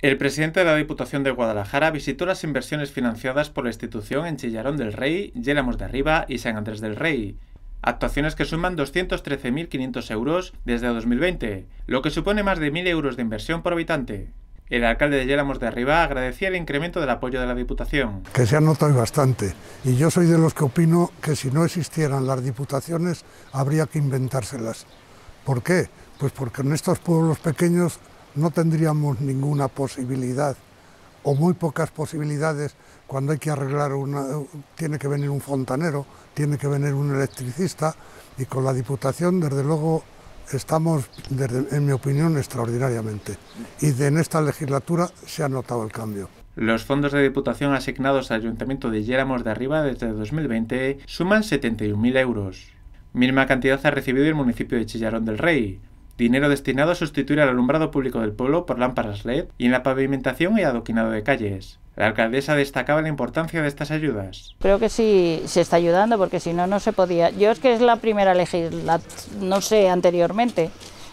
El presidente de la Diputación de Guadalajara visitó las inversiones financiadas por la institución en Chillarón del Rey, Yélamos de Arriba y San Andrés del Rey. Actuaciones que suman 213.500 euros desde 2020, lo que supone más de 1.000 euros de inversión por habitante. El alcalde de Yélamos de Arriba agradecía el incremento del apoyo de la Diputación. Que se ha notado bastante. Y yo soy de los que opino que si no existieran las diputaciones habría que inventárselas. ¿Por qué? Pues porque en estos pueblos pequeños no tendríamos ninguna posibilidad o muy pocas posibilidades cuando hay que arreglar una, tiene que venir un fontanero, tiene que venir un electricista y con la Diputación desde luego estamos, en mi opinión, extraordinariamente y en esta legislatura se ha notado el cambio. Los fondos de Diputación asignados al Ayuntamiento de Yéramos de Arriba desde 2020 suman 71.000 euros. Misma cantidad ha recibido el municipio de Chillarón del Rey, dinero destinado a sustituir al alumbrado público del pueblo por lámparas LED y en la pavimentación y adoquinado de calles. La alcaldesa destacaba la importancia de estas ayudas. Creo que sí se está ayudando porque si no, no se podía. Yo es que es la primera legislación, no sé anteriormente,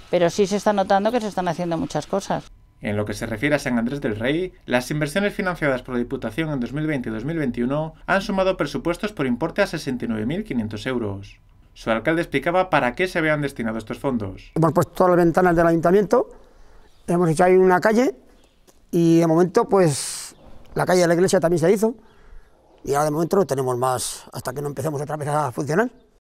pero sí se está notando que se están haciendo muchas cosas. En lo que se refiere a San Andrés del Rey, las inversiones financiadas por la Diputación en 2020 y 2021 han sumado presupuestos por importe a 69.500 euros. Su alcalde explicaba para qué se habían destinado estos fondos. Hemos puesto todas las ventanas del ayuntamiento, hemos hecho ahí una calle y de momento pues la calle de la iglesia también se hizo y ahora de momento no tenemos más hasta que no empecemos otra vez a funcionar.